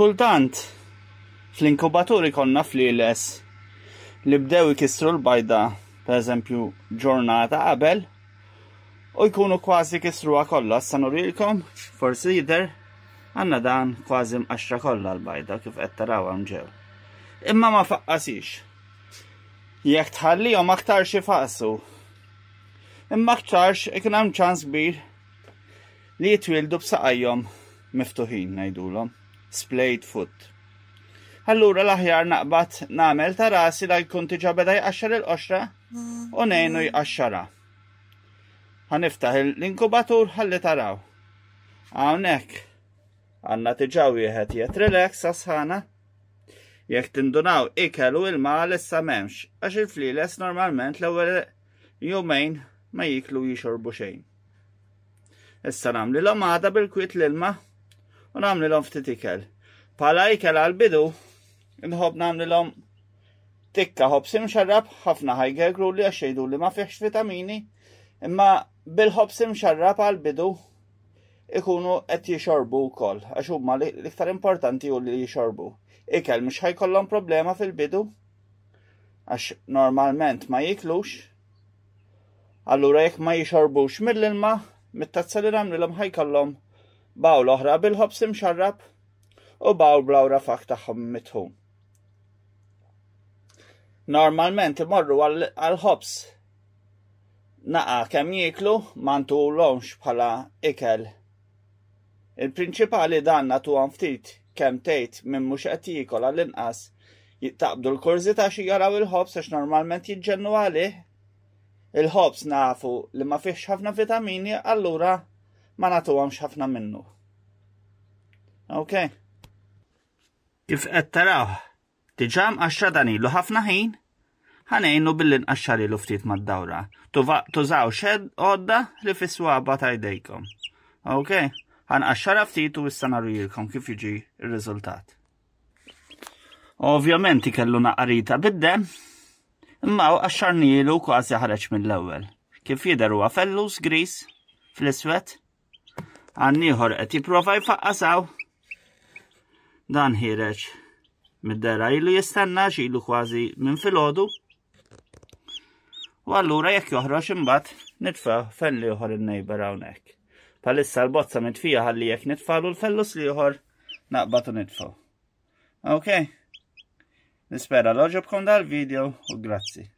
Kultant, fl-inkubaturi konna fliles li bdew ikissru l-bajda, per eżempju, ġurnata qabel, u jkunu kważi kisruha kollha sanurilkom, forsi jider, għanna dan kważi mqaxra kollha l-bajda kif qed taraw ġew. Imma ma faqqasix. Jekk tħallihom aktar xi faqsu. Imma aktarx ikun hemm ċans kbir li jitwildu b'saqajhom miftuħin ngħidulhom splayed foot. Allura l-aħjar naqbad namel ta' rasi da' jkun ġabeda beda jqaxxar il-qoxra u nejnu jqaxxara. Għaniftaħ l-inkubatur ħalli taraw. Hawnhekk għandna tiġa wieħed jħet relax sasħana. Jekk tindunaw ikel u għal issa m'hemmx għax il-fliles normalment l-ewwel jumejn ma jiklu jixorbu xejn. Issa namli l-omada bil-kwit l-ilma u namli l-om ftit ikel. Pala ikel għal-bidu, nħob namli l-om tikka sim xarrab ħafna ħajger li għaxejdu li ma fiħx vitamini, imma bil-ħobsim xarrab għal-bidu ikunu qed jixorbu wkoll għax huma l-iktar importanti u li jixorbu. Ikel mhux ħajkollhom problema fil-bidu għax normalment ma jiklux, allura jekk ma jixorbux mill-ilma, mit-tazza li ħajkollom baw l-oħra bil-ħobs imxarrab u baw blawra fak tagħhom mitħum. Normalment imorru għal-ħobs naqa kemm jiklu mantu l-omx bħala ikel. Il-prinċipali dan natu ftit kemm tgħid minn mhux qed jiekol għall-inqas jittabdu l kurzi xi jaraw il-ħobs għax normalment jiġġennu għalih. Il-ħobs nafu li ma fiex ħafna vitamini allura ma natu għamx ħafna minnu. Ok. Kif qed taraw, diġam għaxra danilu ħafna ħin, ħanejnu billin inqas xarilu ftit mad-dawra. Tużaw xed għodda li fiswa ta' jdejkom. Ok, ħanqaxxara ftit u issa jirkom kif jiġi r-riżultat. Ovvjament ikellu naqarita bidde, imma għaxxarnilu kważi ħareġ mill-ewwel. Kif jidher għafellus, gris fl-iswed għanniħor qed jipprova jfaqqasaw. Dan ħireċ middera jillu ilu xillu kważi minn filodu U allura jekk joħroġ imbagħad nitfa' li joħor in-nejber hawnhekk. Palissa l-bozza mitfija għalli jekk nitfalu l-fellus li joħor naqbatu nitfa Ok? Nispera loġobkom dal-video u grazzi.